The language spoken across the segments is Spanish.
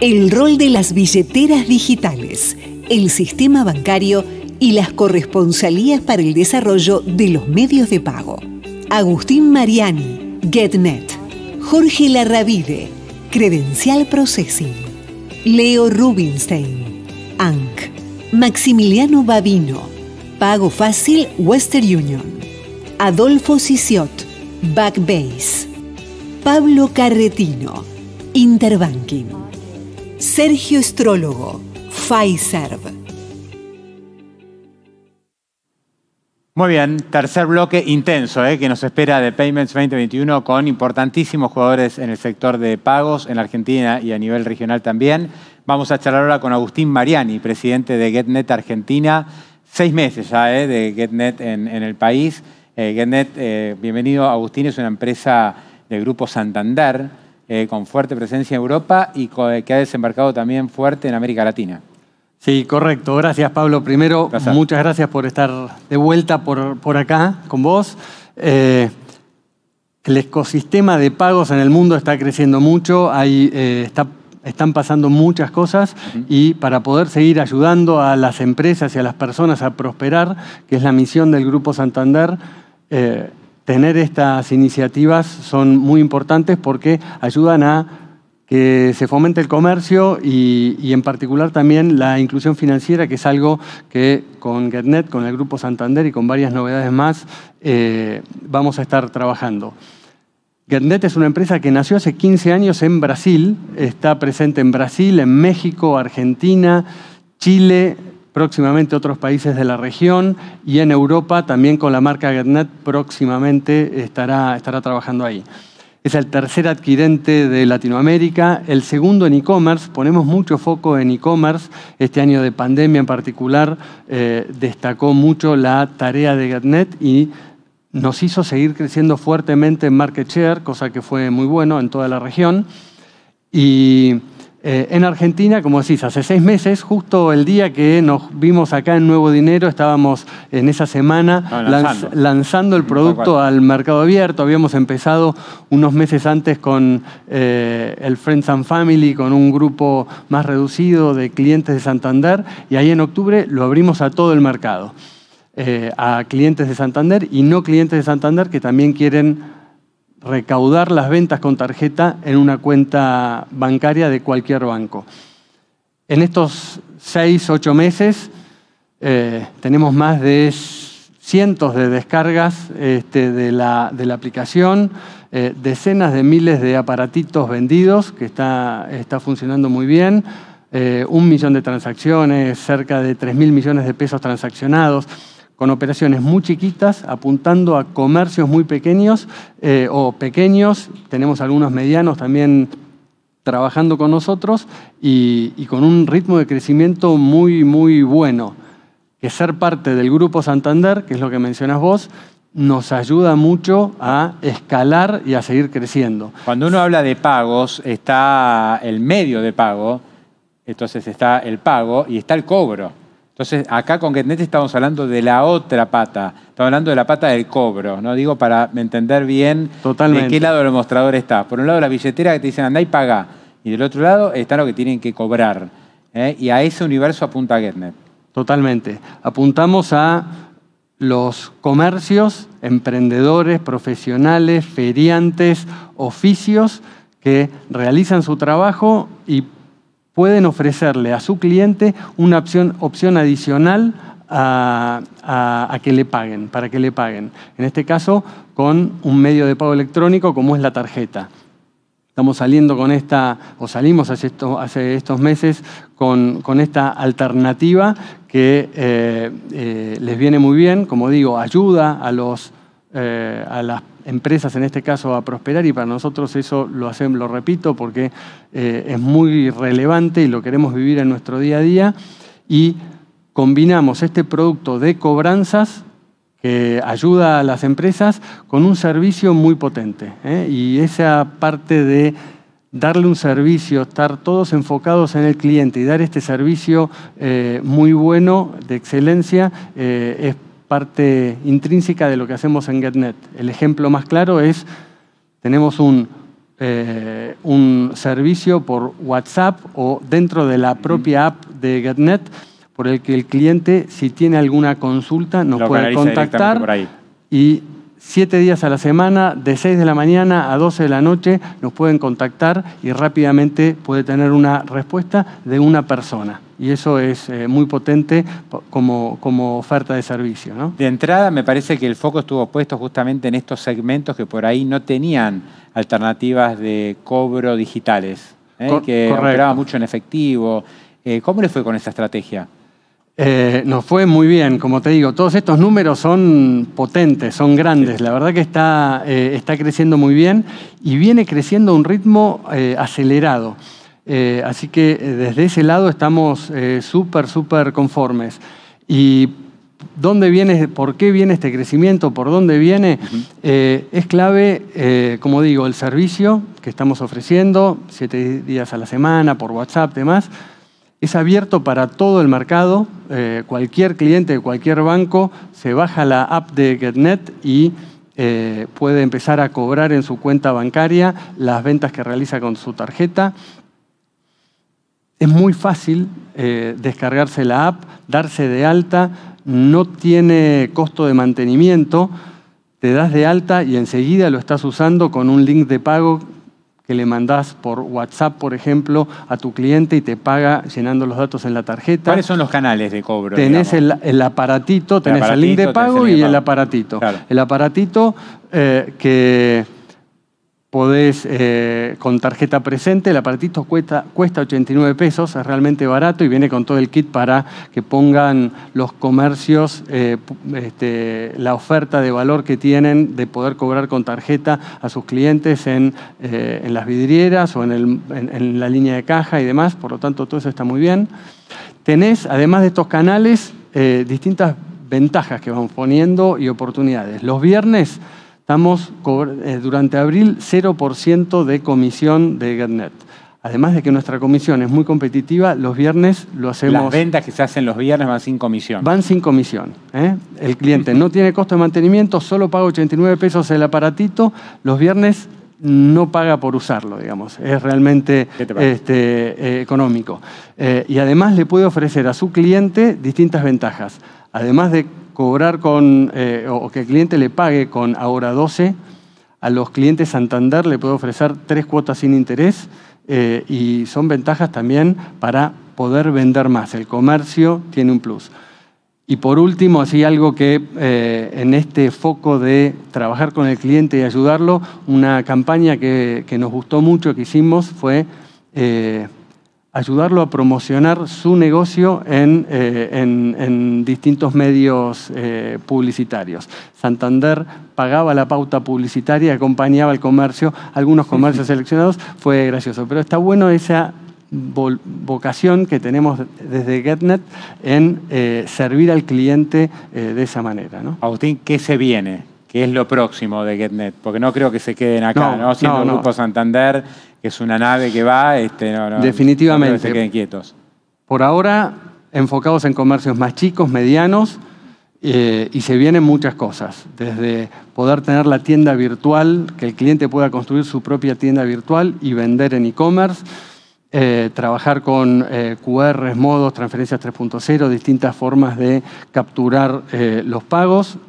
El rol de las billeteras digitales, el sistema bancario y las corresponsalías para el desarrollo de los medios de pago. Agustín Mariani, GetNet. Jorge Larravide, Credencial Processing. Leo Rubinstein, ANC. Maximiliano Babino, Pago Fácil Western Union. Adolfo Sisiot, Backbase. Pablo Carretino, Interbanking. Sergio Estrólogo, Pfizer. Muy bien, tercer bloque intenso eh, que nos espera de Payments 2021 con importantísimos jugadores en el sector de pagos en la Argentina y a nivel regional también. Vamos a charlar ahora con Agustín Mariani, presidente de GetNet Argentina. Seis meses ya eh, de GetNet en, el país. Eh, GetNet, bienvenido. Agustín es una empresa del Grupo Santander eh, con fuerte presencia en Europa y que ha desembarcado también fuerte en América Latina. Sí, correcto. Gracias, Pablo. Primero, muchas gracias por estar de vuelta por, acá con vos. Eh, el ecosistema de pagos en el mundo está creciendo mucho, hay, eh, están pasando muchas cosas y para poder seguir ayudando a las empresas y a las personas a prosperar, que es la misión del Grupo Santander, tener estas iniciativas son muy importantes porque ayudan a que se fomente el comercio y, en particular también la inclusión financiera, que es algo que con GetNet, con el Grupo Santander y con varias novedades más eh, vamos a estar trabajando. GetNet es una empresa que nació hace 15 años en Brasil, está presente en Brasil, en México, Argentina, Chile, próximamente otros países de la región y en Europa también con la marca GetNet próximamente estará, estará trabajando ahí. Es el tercer adquirente de Latinoamérica, el segundo en e-commerce. Ponemos mucho foco en e-commerce. Este año de pandemia en particular eh, destacó mucho la tarea de GetNet y nos hizo seguir creciendo fuertemente en market share, cosa que fue muy bueno en toda la región. Y eh, en Argentina, como decís, hace seis meses, justo el día que nos vimos acá en Nuevo Dinero, estábamos en esa semana ah, lanzando. el producto al mercado abierto. Habíamos empezado unos meses antes con eh, el Friends and Family, con un grupo más reducido de clientes de Santander, y ahí en octubre lo abrimos a todo el mercado, eh, a clientes de Santander y no clientes de Santander que también quieren recaudar las ventas con tarjeta en una cuenta bancaria de cualquier banco. En estos seis, ocho meses eh, tenemos más de cientos de descargas este, de, la, aplicación, eh, decenas de miles de aparatitos vendidos, que está, funcionando muy bien, eh, un millón de transacciones, cerca de 3 mil millones de pesos transaccionados con operaciones muy chiquitas, apuntando a comercios muy pequeños eh, o pequeños, tenemos algunos medianos también trabajando con nosotros y, y con un ritmo de crecimiento muy, muy bueno. Que ser parte del Grupo Santander, que es lo que mencionas vos, nos ayuda mucho a escalar y a seguir creciendo. Cuando uno habla de pagos, está el medio de pago, entonces está el pago y está el cobro. Entonces, acá con GetNet estamos hablando de la otra pata, estamos hablando de la pata del cobro, ¿no? Digo, para entender bien Totalmente. de qué lado del mostrador está. Por un lado, la billetera que te dicen anda y paga, y del otro lado está lo que tienen que cobrar. ¿eh? Y a ese universo apunta GetNet. Totalmente. Apuntamos a los comercios, emprendedores, profesionales, feriantes, oficios que realizan su trabajo y pueden ofrecerle a su cliente una opción, opción adicional a, que le paguen, para que le paguen. En este caso, con un medio de pago electrónico como es la tarjeta. Estamos saliendo con esta, o salimos hace, esto, hace estos meses con, esta alternativa que eh, eh, les viene muy bien, como digo, ayuda a, los, eh, a las personas empresas en este caso a prosperar y para nosotros eso lo hacemos, lo repito, porque eh, es muy relevante y lo queremos vivir en nuestro día a día. Y combinamos este producto de cobranzas que ayuda a las empresas con un servicio muy potente. ¿eh? Y esa parte de darle un servicio, estar todos enfocados en el cliente y dar este servicio eh, muy bueno, de excelencia, es parte intrínseca de lo que hacemos en GetNet. El ejemplo más claro es, tenemos un, eh, un servicio por WhatsApp o dentro de la propia app de GetNet, por el que el cliente, si tiene alguna consulta, nos puede contactar y siete días a la semana, de 6 de la mañana a 12 de la noche, nos pueden contactar y rápidamente puede tener una respuesta de una persona y eso es eh, muy potente como, oferta de servicio. De entrada me parece que el foco estuvo puesto justamente en estos segmentos que por ahí no tenían alternativas de cobro digitales, ¿eh? que correcto. mucho en efectivo. Eh, ¿Cómo le fue con esa estrategia? nos fue muy bien, como te digo, todos estos números son potentes, son grandes, la verdad que está, creciendo muy bien y viene creciendo a un ritmo acelerado. Eh, así que eh, desde ese lado estamos eh, súper, súper conformes. Y dónde viene, por qué viene este crecimiento, por dónde viene, es clave, como digo, el servicio que estamos ofreciendo, siete días a la semana, por WhatsApp, demás, es abierto para todo el mercado. cualquier cliente de cualquier banco se baja la app de GetNet y puede empezar a cobrar en su cuenta bancaria las ventas que realiza con su tarjeta. Es muy fácil eh, descargarse la app, darse de alta, no tiene costo de mantenimiento, te das de alta y enseguida lo estás usando con un link de pago que le mandás por WhatsApp, por ejemplo, a tu cliente y te paga llenando los datos en la tarjeta. ¿Cuáles son los canales de cobro? Tenés el, aparatito, tenés el, link de pago y el aparatito. El eh, aparatito que podés eh, con tarjeta presente, el aparatito cuesta, cuesta 89 pesos, es realmente barato y viene con todo el kit para que pongan los comercios eh, este, la oferta de valor que tienen de poder cobrar con tarjeta a sus clientes en, eh, las vidrieras o en, en la línea de caja y demás, por lo tanto todo eso está muy bien. Tenés, además de estos canales, distintas ventajas que van poniendo y oportunidades. Los viernes Estamos eh, durante abril 0% de comisión de GetNet. Además de que nuestra comisión es muy competitiva, los viernes lo hacemos... Las ventas que se hacen los viernes van sin comisión. Van sin comisión. ¿eh? El cliente no tiene costo de mantenimiento, solo paga 89 pesos el aparatito. Los viernes no paga por usarlo, digamos. Es realmente este, eh, económico. y además le puede ofrecer a su cliente distintas ventajas. Además de cobrar con, eh, o que el cliente le pague con ahora 12, a los clientes Santander le puede ofrecer tres cuotas sin interés eh, y son ventajas también para poder vender más. El comercio tiene un plus. Y por último, así algo que eh, en este foco de trabajar con el cliente y ayudarlo, una campaña que, que nos gustó mucho que hicimos fue ayudarlo a promocionar su negocio en, eh, distintos medios eh, publicitarios. Santander pagaba la pauta publicitaria, acompañaba el comercio, algunos comercios seleccionados, fue gracioso, pero está bueno esa vocación que tenemos desde GetNet en eh, servir al cliente de esa manera. ¿no? Agustín, ¿qué se viene? ¿Qué es lo próximo de GetNet? Porque no creo que se queden acá, ¿no? Siendo Grupo Santander que es una nave que va, este, no, no, definitivamente. que Por ahora, enfocados en comercios más chicos, medianos, eh, y se vienen muchas cosas, desde poder tener la tienda virtual, que el cliente pueda construir su propia tienda virtual y vender en e-commerce, eh, trabajar con QR eh, QRs, modos, transferencias 3.0, distintas formas de capturar los pagos.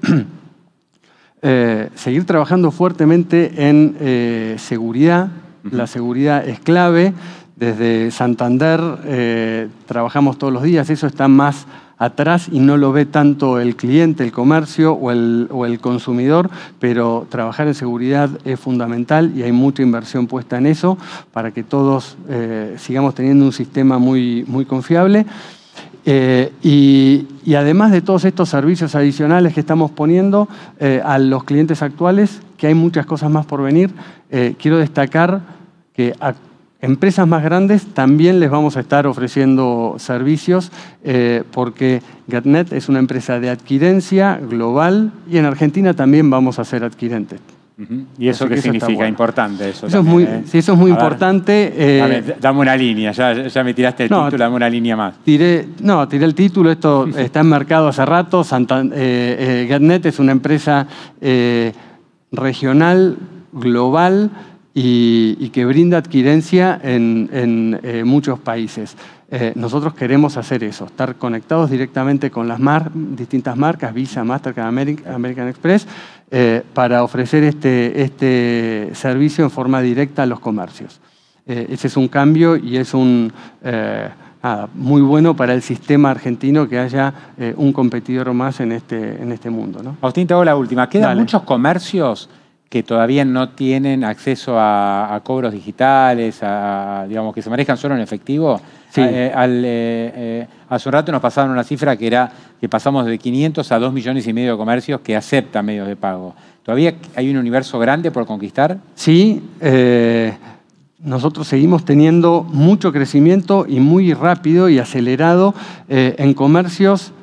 seguir trabajando fuertemente en seguridad, la seguridad es clave. Desde Santander eh, trabajamos todos los días, eso está más atrás y no lo ve tanto el cliente, el comercio o el, consumidor, pero trabajar en seguridad es fundamental y hay mucha inversión puesta en eso para que todos eh, sigamos teniendo un sistema muy, muy confiable. Eh, y, además de todos estos servicios adicionales que estamos poniendo a los clientes actuales, que hay muchas cosas más por venir. Eh, quiero destacar que a empresas más grandes también les vamos a estar ofreciendo servicios eh, porque GetNet es una empresa de adquirencia global y en Argentina también vamos a ser adquirentes. ¿Y eso qué significa? Importante eso. eso es muy, ¿eh? eso es muy importante. dame una línea, ya, me tiraste el título, dame una línea más. no, tiré el título, esto está en mercado hace rato. GetNet es una empresa regional, global y, que brinda adquirencia en, eh, muchos países. Eh, nosotros queremos hacer eso, estar conectados directamente con las distintas marcas, Visa, Mastercard, American, Express, eh, para ofrecer este, este servicio en forma directa a los comercios. ese es un cambio y es un Ah, muy bueno para el sistema argentino que haya eh, un competidor más en este, en este mundo. ¿no? te hago la última. ¿Quedan muchos comercios que todavía no tienen acceso a, cobros digitales, a, digamos, que se manejan solo en efectivo? Sí. Ah, eh, eh, hace un rato nos pasaron una cifra que era que pasamos de 500 a 2 millones y medio de comercios que aceptan medios de pago. ¿Todavía hay un universo grande por conquistar? Sí nosotros seguimos teniendo mucho crecimiento y muy rápido y acelerado eh, en comercios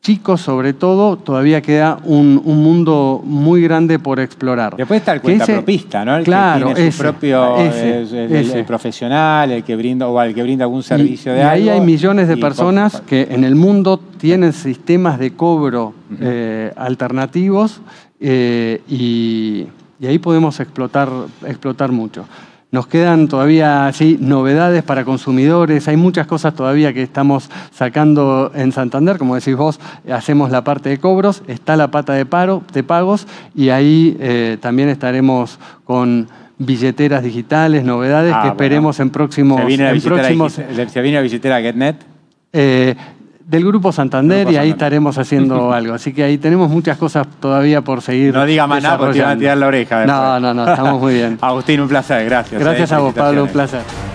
chicos sobre todo, todavía queda un, mundo muy grande por explorar. Después está el cuenta propista, ¿no? El que tiene propio eh, el, profesional, el que brinda que brinda algún servicio de y Ahí hay millones de personas que en el mundo tienen sistemas de cobro eh, alternativos y, y ahí podemos explotar, explotar mucho. Nos quedan todavía así novedades para consumidores, hay muchas cosas todavía que estamos sacando en Santander, como decís vos, hacemos la parte de cobros, está la pata de, paro, de pagos y ahí eh, también estaremos con billeteras digitales, novedades ah, que esperemos en próximos... ¿Se viene, en próximos... ¿Se viene la billetera GetNet? Eh, del Grupo Santander y ahí estaremos haciendo algo. Así que ahí tenemos muchas cosas todavía por seguir. No diga más nada porque te van a tirar la oreja. No, no, no, estamos muy bien. Agustín, un placer, gracias. Gracias eh, a vos, Pablo, un placer.